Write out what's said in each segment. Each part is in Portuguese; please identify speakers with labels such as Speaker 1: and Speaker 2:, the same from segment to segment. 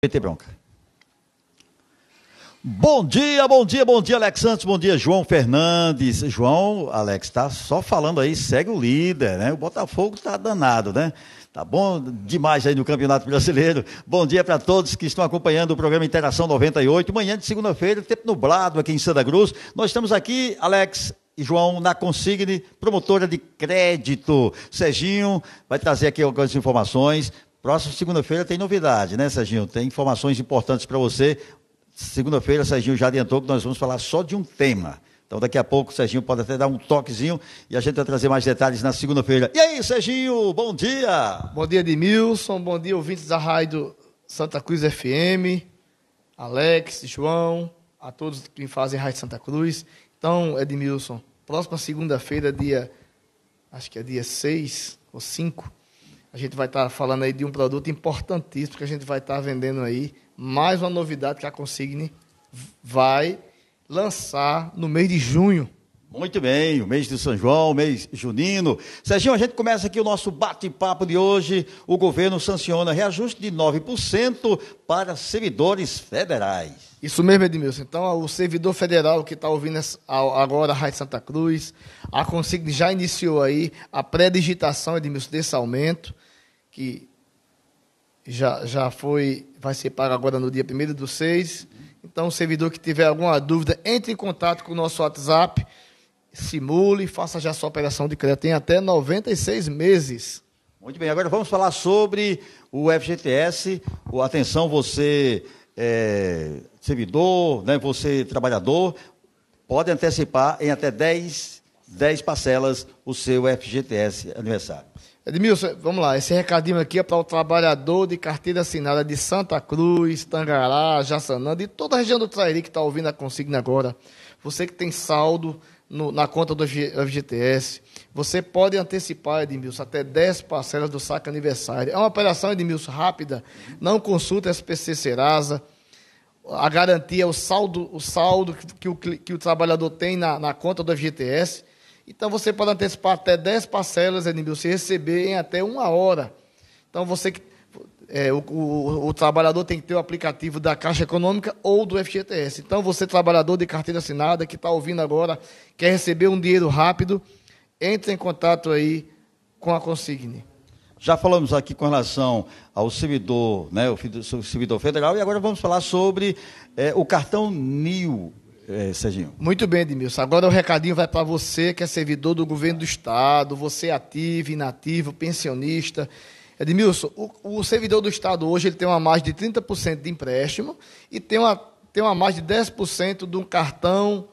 Speaker 1: PT Bronca. Bom dia, bom dia, bom dia, Alex Santos, bom dia, João Fernandes. João, Alex, está só falando aí, segue o líder, né? O Botafogo está danado, né? Tá bom demais aí no Campeonato Brasileiro. Bom dia para todos que estão acompanhando o programa Interação 98. Manhã de segunda-feira, tempo nublado aqui em Santa Cruz. Nós estamos aqui, Alex, e João na Consigne, promotora de crédito. Serginho vai trazer aqui algumas informações Próxima segunda-feira tem novidade, né, Serginho? Tem informações importantes para você. Segunda-feira, Serginho já adiantou que nós vamos falar só de um tema. Então, daqui a pouco, o Serginho pode até dar um toquezinho e a gente vai trazer mais detalhes na segunda-feira. E aí, Serginho, bom dia! Bom dia, Edmilson. Bom dia, ouvintes da Rádio Santa Cruz
Speaker 2: FM. Alex, João, a todos que fazem Rádio Santa Cruz. Então, Edmilson, próxima segunda-feira, dia. Acho que é dia 6 ou 5 a gente vai estar tá falando aí de um produto importantíssimo que a gente vai estar tá vendendo aí. Mais uma novidade que a Consigne vai lançar no mês
Speaker 1: de junho. Muito bem, o mês de São João, o mês junino. Serginho, a gente começa aqui o nosso bate-papo de hoje. O governo sanciona reajuste de 9% para servidores federais. Isso mesmo, Edmilson. Então, o servidor federal que está ouvindo
Speaker 2: agora a Rádio Santa Cruz, a Consigne já iniciou aí a pré-digitação, Edmilson, desse aumento que já, já foi, vai ser pago agora no dia 1 do 6. Então, o servidor que tiver alguma dúvida, entre em contato com o nosso WhatsApp, simule, faça já sua operação de crédito em até 96
Speaker 1: meses. Muito bem, agora vamos falar sobre o FGTS. O, atenção, você é, servidor, né, você trabalhador, pode antecipar em até 10, 10 parcelas o seu FGTS aniversário.
Speaker 2: Edmilson, vamos lá. Esse recadinho aqui é para o trabalhador de carteira assinada de Santa Cruz, Tangará, Jaçanã, de toda a região do Trairi que está ouvindo a consigna agora. Você que tem saldo no, na conta do FGTS, você pode antecipar, Edmilson, até 10 parcelas do saque aniversário. É uma operação, Edmilson, rápida. Não consulta SPC Serasa. A garantia é o saldo, o saldo que, que, o, que o trabalhador tem na, na conta do FGTS então você pode antecipar até 10 parcelas, Edmilson, se receber em até uma hora. Então você é, o, o, o, trabalhador tem que ter o aplicativo da Caixa Econômica ou do FGTS. Então você, trabalhador de carteira assinada, que está ouvindo agora, quer receber um dinheiro rápido, entre em contato aí com a
Speaker 1: Consigne. Já falamos aqui com relação ao servidor, né, o servidor federal, e agora vamos falar sobre é, o cartão NIL é, Serginho. Muito bem,
Speaker 2: Edmilson. Agora o recadinho vai para você, que é servidor do governo do Estado, você é ativo, inativo, pensionista. Edmilson, o, o servidor do Estado hoje ele tem uma mais de 30% de empréstimo e tem uma, tem uma mais de 10% do cartão,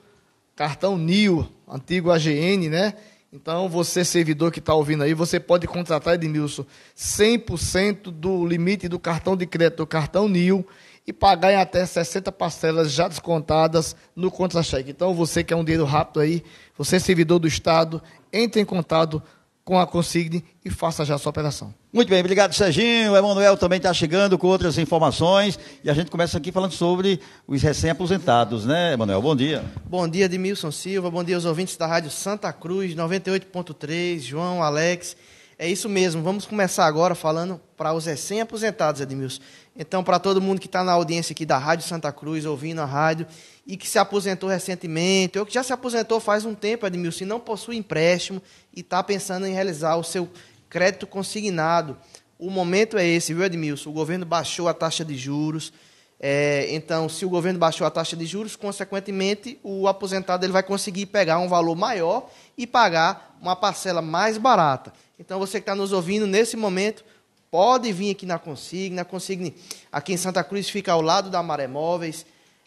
Speaker 2: cartão NIO, antigo AGN, né? Então, você, servidor que está ouvindo aí, você pode contratar, Edmilson, 100% do limite do cartão de crédito, do cartão NIL, e pagar em até 60 parcelas já descontadas no contra-cheque. Então, você que é um dinheiro rápido aí, você é servidor do Estado, entre em contato com a Consigne e faça já a sua operação.
Speaker 1: Muito bem, obrigado Serginho. O Emanuel também está chegando com outras informações e a gente começa aqui falando sobre os recém-aposentados, né, Emanuel? Bom dia. Bom dia, Edmilson
Speaker 3: Silva. Bom dia aos ouvintes da Rádio Santa Cruz, 98.3, João, Alex é isso mesmo. Vamos começar agora falando para os recém-aposentados, Edmilson. Então, para todo mundo que está na audiência aqui da Rádio Santa Cruz, ouvindo a rádio, e que se aposentou recentemente, ou que já se aposentou faz um tempo, Edmilson, e não possui empréstimo e está pensando em realizar o seu crédito consignado. O momento é esse, viu, Edmilson? O governo baixou a taxa de juros. É, então, se o governo baixou a taxa de juros, consequentemente, o aposentado ele vai conseguir pegar um valor maior e pagar uma parcela mais barata. Então você que está nos ouvindo nesse momento, pode vir aqui na Consigne. Na Consigne, aqui em Santa Cruz, fica ao lado da Maré Móveis.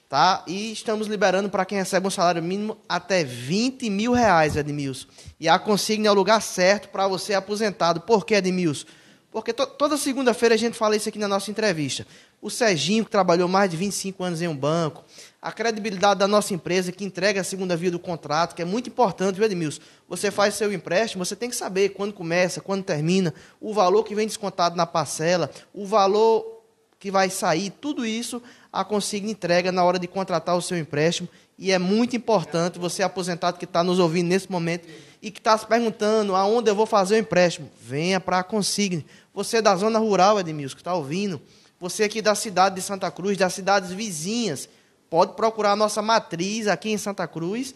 Speaker 3: Tá? E estamos liberando para quem recebe um salário mínimo até 20 mil reais, Edmilson. E a Consigne é o lugar certo para você aposentado. Por que, Edmilson? Porque to toda segunda-feira a gente fala isso aqui na nossa entrevista. O Serginho, que trabalhou mais de 25 anos em um banco, a credibilidade da nossa empresa, que entrega a segunda via do contrato, que é muito importante, viu, Edmilson? Você faz seu empréstimo, você tem que saber quando começa, quando termina, o valor que vem descontado na parcela, o valor que vai sair, tudo isso a consigna entrega na hora de contratar o seu empréstimo. E é muito importante você, aposentado que está nos ouvindo nesse momento, e que está se perguntando aonde eu vou fazer o empréstimo, venha para a Consigne. Você é da zona rural, Edmilson, que está ouvindo, você aqui da cidade de Santa Cruz, das cidades vizinhas, pode procurar a nossa matriz aqui em Santa Cruz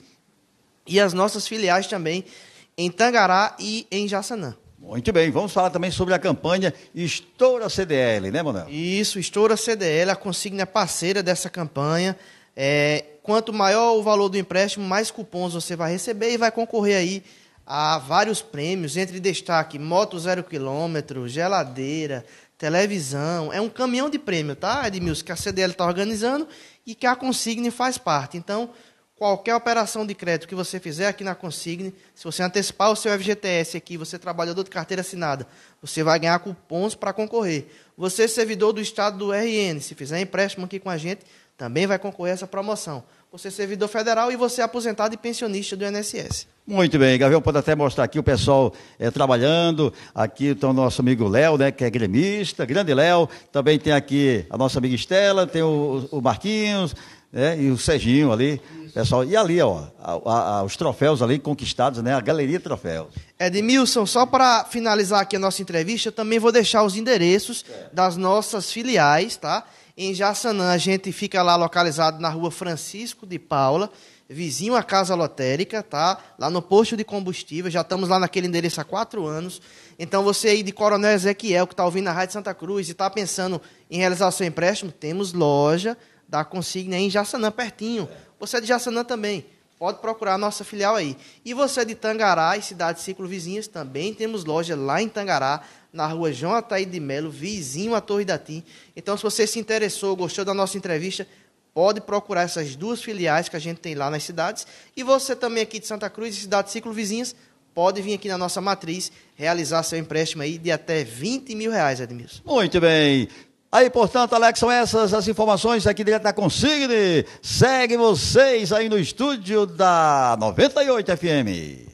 Speaker 3: e as nossas filiais também em Tangará e em Jaçanã. Muito bem, vamos falar também sobre a campanha Estoura CDL, né, Manuel? Isso, Estoura CDL, a é parceira dessa campanha. É, quanto maior o valor do empréstimo, mais cupons você vai receber e vai concorrer aí a vários prêmios, entre destaque moto zero quilômetro, geladeira, televisão. É um caminhão de prêmio, tá, Edmilson? Que a CDL está organizando e que a Consigne faz parte. Então, qualquer operação de crédito que você fizer aqui na Consigne, se você antecipar o seu FGTS aqui, você trabalhador de carteira assinada, você vai ganhar cupons para concorrer. Você servidor do estado do RN, se fizer empréstimo aqui com a gente, também vai concorrer a essa promoção. Você é servidor federal e você é aposentado e pensionista do INSS.
Speaker 1: Muito bem, Gavião pode até mostrar aqui o pessoal é, trabalhando. Aqui está o nosso amigo Léo, né, que é gremista, grande Léo. Também tem aqui a nossa amiga Estela, tem o, o Marquinhos, né? E o Serginho ali, pessoal. E ali, ó, a, a, os troféus ali conquistados, né? A galeria de troféus.
Speaker 3: Edmilson, só para finalizar aqui a nossa entrevista, também vou deixar os endereços é. das nossas filiais, tá? Em Jaçanã, a gente fica lá localizado na rua Francisco de Paula, vizinho à Casa Lotérica, tá? Lá no posto de combustível, já estamos lá naquele endereço há quatro anos. Então, você aí de Coronel Ezequiel, que está ouvindo a Rádio Santa Cruz e está pensando em realizar o seu empréstimo, temos loja da consigna em Jaçanã, pertinho. Você é de Jaçanã também. Pode procurar a nossa filial aí. E você é de Tangará e cidade ciclo vizinhas, também temos loja lá em Tangará, na rua João Ataí de Melo, vizinho à Torre da Tim. Então, se você se interessou, gostou da nossa entrevista, pode procurar essas duas filiais que a gente tem lá nas cidades. E você também aqui de Santa Cruz e cidade ciclo vizinhas, pode vir aqui na nossa matriz realizar seu empréstimo aí de até 20
Speaker 1: mil reais, Edmilson. Muito bem. Aí, portanto, Alex, são essas as informações aqui direto da Consigne. Segue vocês aí no estúdio da 98 FM.